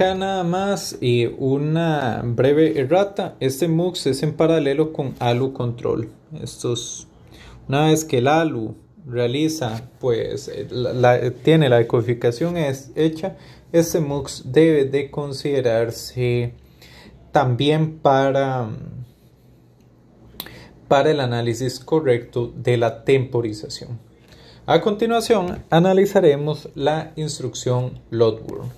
Ya nada más y una breve errata. Este MUX es en paralelo con ALU control. una vez que el ALU realiza, pues eh, tiene la codificación es hecha, este MUX debe de considerarse también para, para el análisis correcto de la temporización. A continuación analizaremos la instrucción Word.